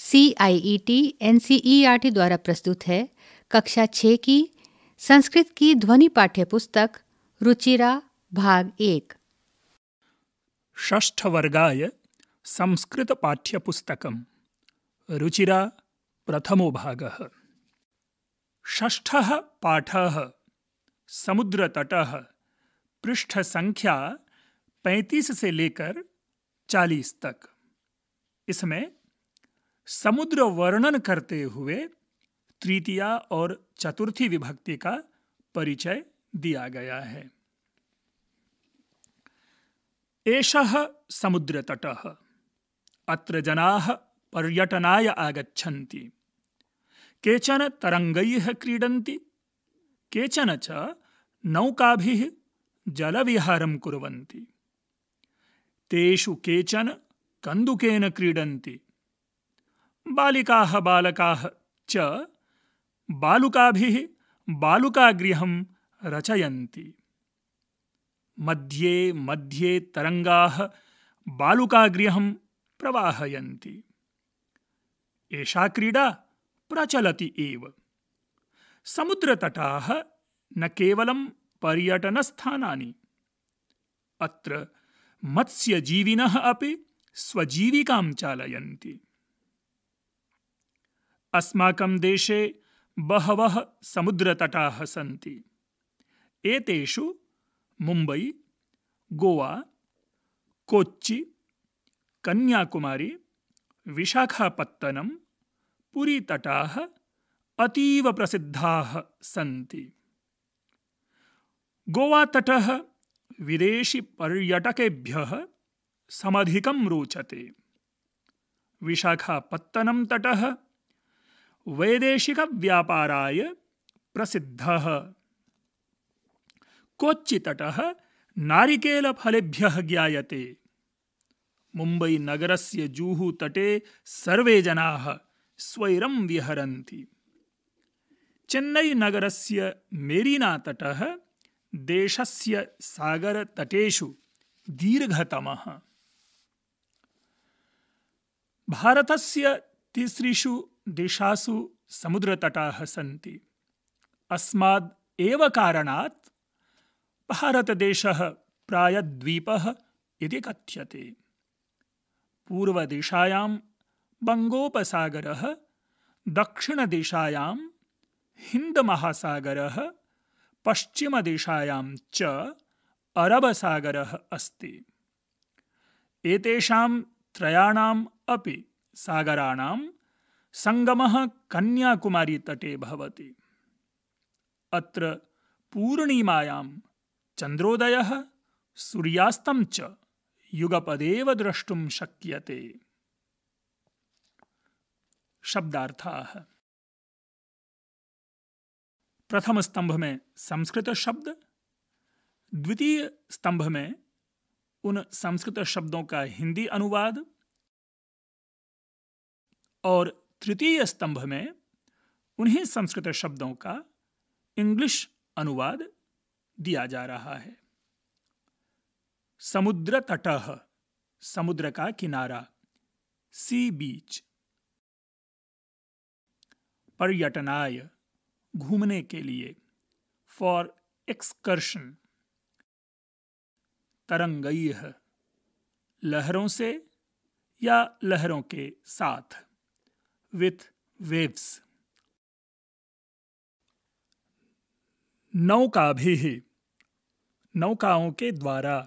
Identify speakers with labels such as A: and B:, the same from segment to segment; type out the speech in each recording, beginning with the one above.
A: C I E T N C E R T द्वारा प्रस्तुत है कक्षा छः की संस्कृत की ध्वनि पाठ्य पुस्तक रुचिरा भाग एक ष्ठ वर्गाय संस्कृत पाठ्य पुस्तक रुचिरा प्रथमो भागः षष्ठः पाठः समुद्रतटः पृष्ठ संख्या पैंतीस से लेकर चालीस तक इसमें समुद्र वर्णन करते हुए तृतीया और चतुर्थी विभक्ति का परिचय दिया गया है एष समुद्रतट अत्र जना पर्यटनाय आगछति केचन तरंग क्रीडन्ति केचन च नौका जल विहार तेषु केचन कन्दुकेन क्रीडन्ति बालिकाः बालकाः च बालुकाभिः बालुकागृहं रचयन्ति मध्ये मध्ये तरङ्गाः बालुकागृह प्रवाहयन्ति एषा क्रीडा प्रचलति एव समुद्रतटाः न केवलं पर्यटनस्थानानि अत्र मत्स्यजीविनः अपि स्वजीविकां चालयन्ति अस्माकं देशे बहवः समुद्रतटाः सन्ति एतेषु मुम्बै गोवा कोच्चि कन्याकुमारी विशाखापत्तनं पुरीतटाः अतीव प्रसिद्धाः सन्ति गोवातटः विदेशीपर्यटकेभ्यः समधिकं रोचते विशाखापत्तनं तटः वैदेशिकव्यापाराय प्रसिद्धः कोच्चितटः नारिकेलफलेभ्यः ज्ञायते मुम्बैनगरस्य जूहुतटे सर्वे जनाः स्वैरं विहरन्ति चेन्नैनगरस्य मेरीनातटः देशस्य सागरतटेषु दीर्घतमः भारतस्य तिसृषु देशासु समुद्रतटाः सन्ति अस्माद् एव कारणात् भारतदेशः प्रायद्वीपः इति कथ्यते पूर्वदिशायां बङ्गोपसागरः दक्षिणदिशायां हिन्दमहासागरः पश्चिमदिशायां च अरबसागरः अस्ति एतेषां त्रयाणाम् अपि सागराणां संगम कन्याकुमारी तटे अत्र पूर्णिमायां चंद्रोदय सूर्यास्त युगपद द्रष्टुम शक्यते प्रथम स्तंभ में संस्कृत शब्द द्वितीय स्तंभ में उन संस्कृत शब्दों का हिंदी अनुवाद और तृतीय स्तंभ में उन्हीं संस्कृत शब्दों का इंग्लिश अनुवाद दिया जा रहा है समुद्र तट समुद्र का किनारा सी बीच पर्यटनाय घूमने के लिए फॉर एक्सकर्शन तरंगई लहरों से या लहरों के साथ with waves. नौका भी ही नौकाओं के द्वारा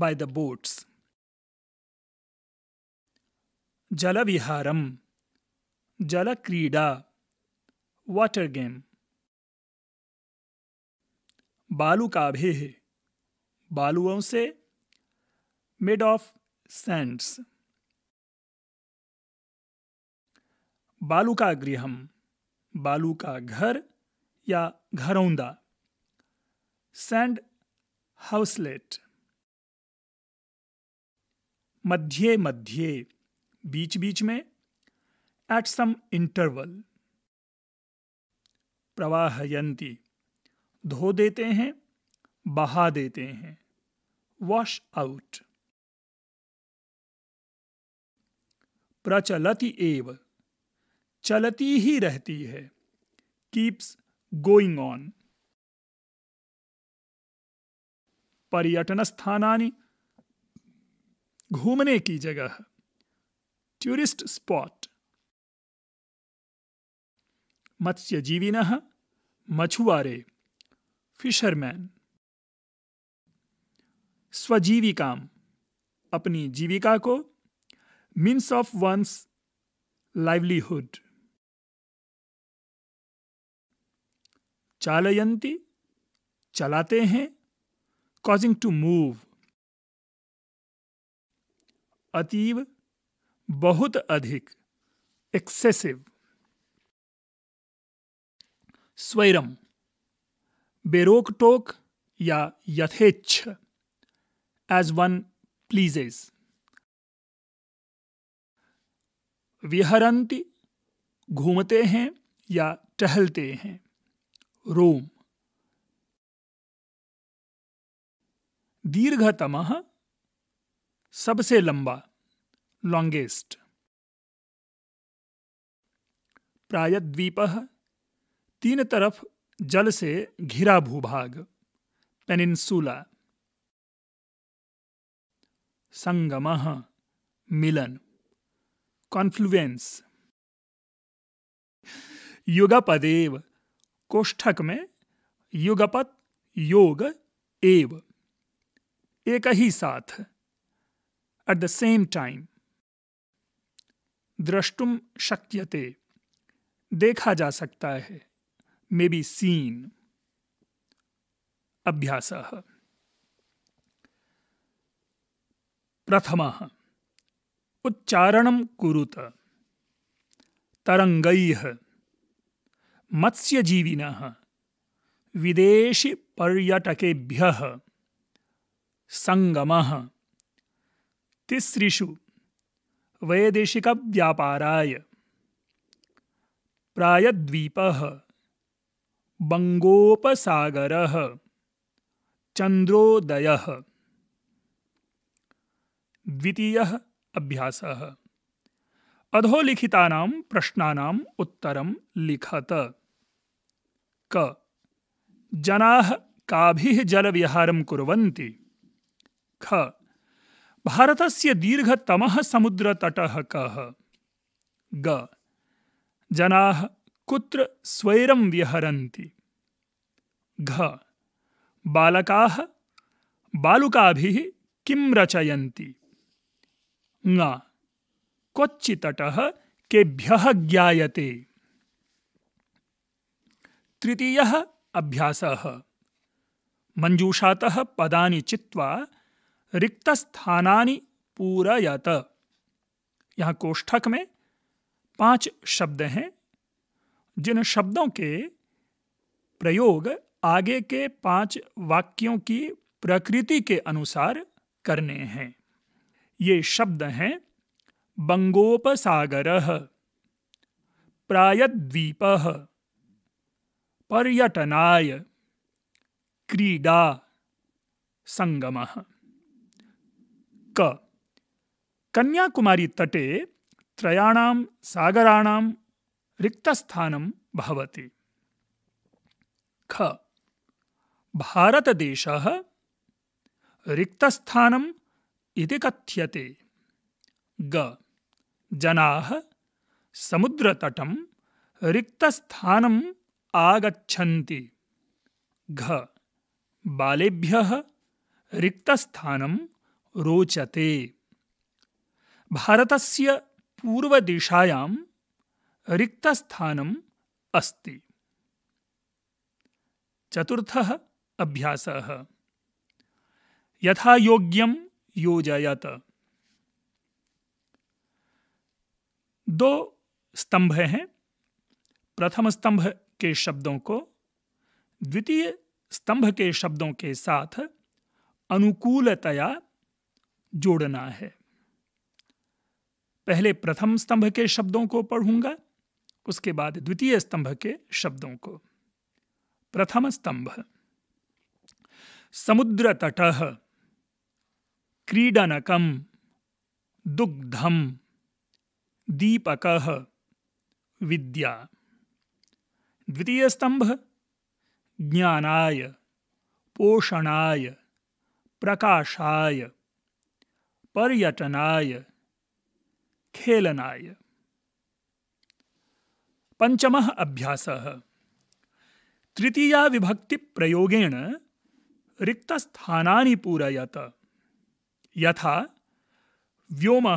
A: by the boats. Jalaviharam, Jalakrida, water game. Balukabhehe, baluon se, made of sands. बालुका गृहम का घर या घरौंदा सैंड हाउसलेट मध्य मध्य बीच बीच में एट सम इंटरवल प्रवाहयंती धो देते हैं बहा देते हैं वॉश आउट प्रचलति एवं चलती ही रहती है कीप्स गोइंग ऑन पर्यटन स्थान घूमने की जगह टूरिस्ट स्पॉट मत्स्यजीविन मछुआरे फिशरमैन स्वजीविका अपनी जीविका को मीन्स ऑफ वंस लाइवलीहुड चालयंती चलाते हैं कॉजिंग टू मूव अतीव बहुत अधिक एक्सेसिव स्वैरम बेरोक टोक या यथेच्छ एज वन प्लीजेज विहरंती घूमते हैं या टहलते हैं रोम दीर्घतम सबसे लंबा लॉन्गेस्ट प्रायद्वीप तीन तरफ जल से घिरा भूभाग पेनिनसुला संगम मिलन कॉन्फ्लुएंस युगपदेव कोष्ठक में युगपत योग एव एक ही साथ एट द सेम टाइम द्रष्टुम शक्यते देखा जा सकता है मे बी सीन अभ्यास प्रथम उच्चारण कुरुत तरंगैः मत्स्यजीविनः विदेशीपर्यटकेभ्यः सङ्गमः तिसृषु वैदेशिकव्यापाराय प्रायद्वीपः बङ्गोपसागरः चन्द्रोदयः द्वितीयः अभ्यासः अधोलिखितानां प्रश्नानाम् उत्तरं लिखत क जनाः काभिः जलविहारं कुर्वन्ति ख भारतस्य दीर्घतमः समुद्रतटः कः ग जनाः कुत्र स्वैरं विहरन्ति घ बालकाः बालुकाभिः किं रचयन्ति ङ क्वचितटः केभ्यः ज्ञायते तृतीयः अभ्यासः मञ्जूषातः पदानि चित्वा रिक्तस्थानानि पूरयत यहाँ कोष्ठक में पांच शब्द हैं जिन शब्दों के प्रयोग आगे के पांच वाक्यों की प्रकृति के अनुसार करने हैं ये शब्द हैं बंगोपसागर प्रायद्वीप पर्यटनाय क्रीडा संगम क कन्याकुमारी तटे त्रयाणां सागराणां रिक्तस्थानं भवति ख भारतदेशः रिक्तस्थानम् इति कथ्यते ग जनाः समुद्रतटं रिक्तस्थानम् आगच्छन्ति घ बालेभ्यः रिक्तस्थानं रोचते भारतस्य पूर्वदिशायां रिक्तस्थानम् अस्ति चतुर्थः अभ्यासः यथा योग्यं योजयत दो स्तंभ हैं प्रथम स्तंभ के शब्दों को द्वितीय स्तंभ के शब्दों के साथ अनुकूलतया जोड़ना है पहले प्रथम स्तंभ के शब्दों को पढ़ूंगा उसके बाद द्वितीय स्तंभ के शब्दों को प्रथम स्तंभ समुद्र तट क्रीडनकम दुग्धम दीपक विद्या द्वितीय स्तंभ ज्ञानाय पोषणाय प्रकाशाय पर्यटनाय खेलनाय पंचम अभ्यास तृतीया विभक्ति प्रयोगेण रिक्तस्थानानि पूरयत यथा व्योम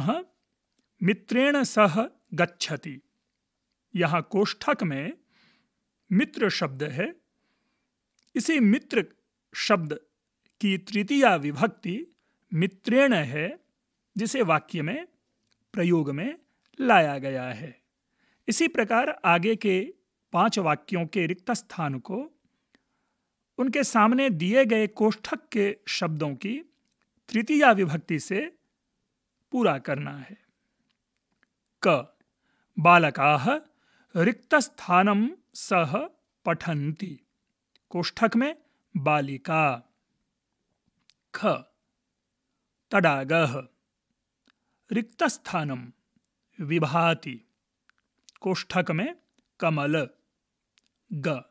A: मित्रेण सह गच्छति यहाँ कोष्ठक में मित्र शब्द है इसी मित्र शब्द की तृतीय विभक्ति मित्रेण है जिसे वाक्य में प्रयोग में लाया गया है इसी प्रकार आगे के पांच वाक्यों के रिक्त स्थान को उनके सामने दिए गए कोष्ठक के शब्दों की तृतीय विभक्ति से पूरा करना है क बालका स्थानम सह पठंती कोष्ठक में बालिका ख तडाग रिक्तस्थानम विभाति कोष्ठक में कमल ग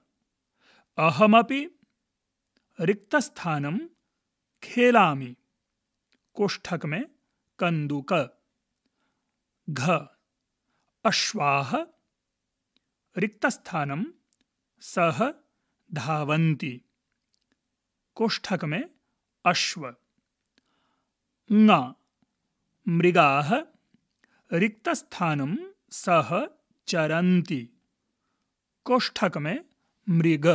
A: अहमपि रिक्तस्थानम खेलामि कोष्ठक में कंदुक घ अश्वाह रिक्तस्थानम सह धावंती कोष्ठक में अश्व ङ मृगा रिक्तस्थानम सह चरंती कोष्ठक में मृग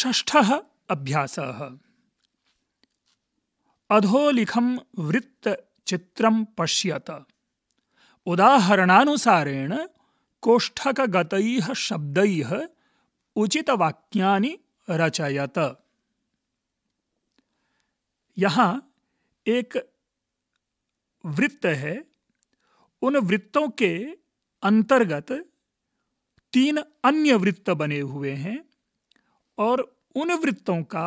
A: षष्ठः अभ्यासः अधोलिखं वृत्तचित्रं पश्यत उदाहरणानुसारेण कोष्ठकगतैः शब्दैः उचितवाक्यानि रचयत यहाँ एक वृत्त है उन वृत्तों के अंतर्गत तीन अन्य वृत्त बने हुए हैं और उन वृत्तों का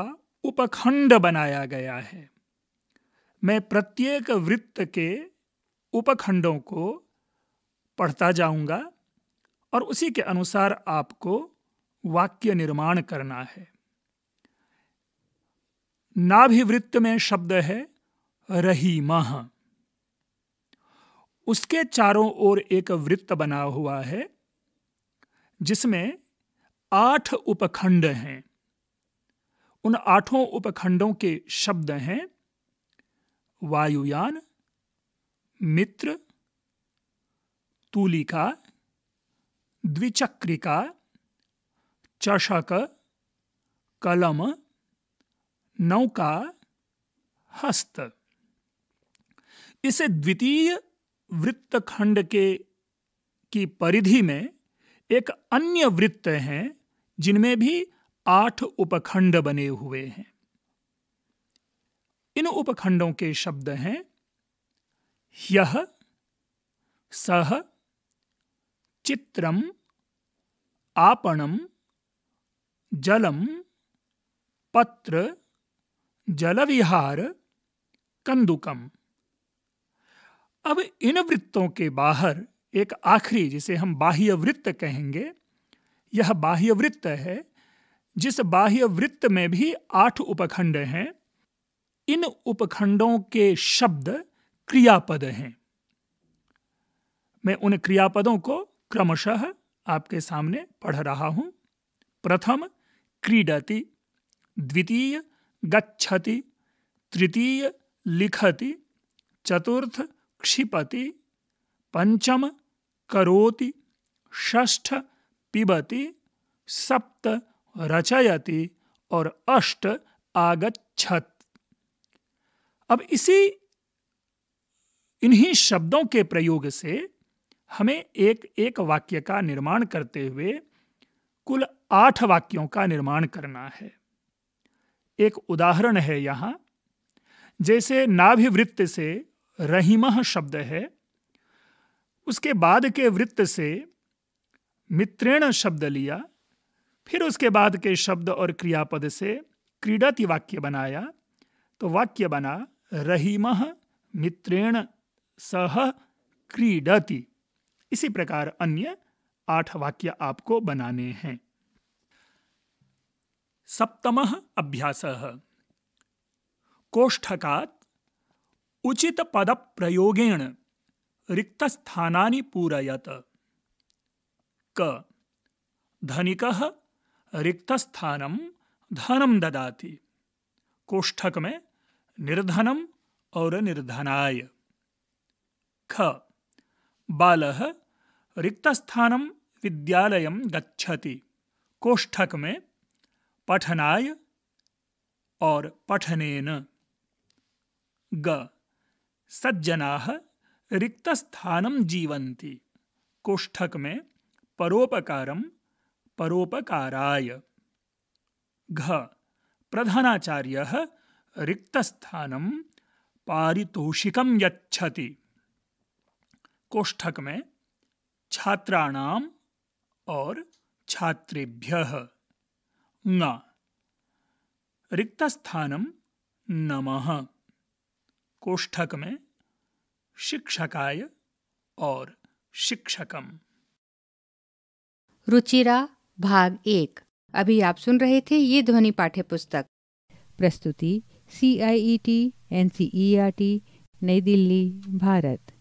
A: उपखंड बनाया गया है मैं प्रत्येक वृत्त के उपखंडों को पढ़ता जाऊंगा और उसी के अनुसार आपको वाक्य निर्माण करना है नाभिवृत्त में शब्द है रही मह उसके चारों ओर एक वृत्त बना हुआ है जिसमें आठ उपखंड हैं उन आठों उपखंडों के शब्द हैं वायुयान मित्र तूलिका द्विचक्रिका चषक कलम नौका हस्त इसे द्वितीय वृत्तखंड के की परिधि में एक अन्य वृत्त हैं जिनमें भी आठ उपखंड बने हुए हैं इन उपखंडों के शब्द हैं यह सह चित्रम आपणम जलम पत्र जलविहार कंदुकम अब इन वृत्तों के बाहर एक आखिरी जिसे हम बाह्य वृत्त कहेंगे यह बाह्य वृत्त है जिस बाह्य वृत्त में भी आठ उपखंड हैं इन उपखंडों के शब्द क्रियापद हैं मैं उन क्रियापदों को क्रमशः आपके सामने पढ़ रहा हूं प्रथम क्रीडति द्वितीय गच्छति तृतीय लिखति चतुर्थ क्षिपति पंचम करोति षष्ठ पिबति सप्त रचयति और अष्ट आगच्छत अब इसी इन्हीं शब्दों के प्रयोग से हमें एक एक वाक्य का निर्माण करते हुए कुल आठ वाक्यों का निर्माण करना है एक उदाहरण है यहां जैसे नाभिवृत्त से रहीमह शब्द है उसके बाद के वृत्त से मित्रेण शब्द लिया फिर उसके बाद के शब्द और क्रियापद से क्रीडति वाक्य बनाया तो वाक्य बना रहीमह मित्रेण सह क्रीडति इसी प्रकार अन्य आठ वाक्य आपको बनाने हैं सप्तम अभ्यास कोष्ठका उचित पद प्रयोगेण रिक्त पूरयत क धनिक रिक्त धनम ददाति कोष्ठक में निर्धनम और निर्धनाय ख बालः रिक्तस्थानम विद्यालय गच्छति कोष्ठक में पठनाय और पठनेन ग सज्जना रिक्तस्थानम जीवन्ति कोष्ठक में परोपकारम परोपकाराय घ प्रधानाचार्य रिक्तस्थानम पारितोषिकम यच्छति कोष्ठक में छात्राणाम और छात्रेभ्य रिक्त रिक्तस्थानम नमः कोष्ठक में शिक्षकाय और शिक्षकम रुचिरा भाग एक अभी आप सुन रहे थे ये ध्वनि पाठ्य पुस्तक प्रस्तुति C I E T N C E R T New Delhi Bharat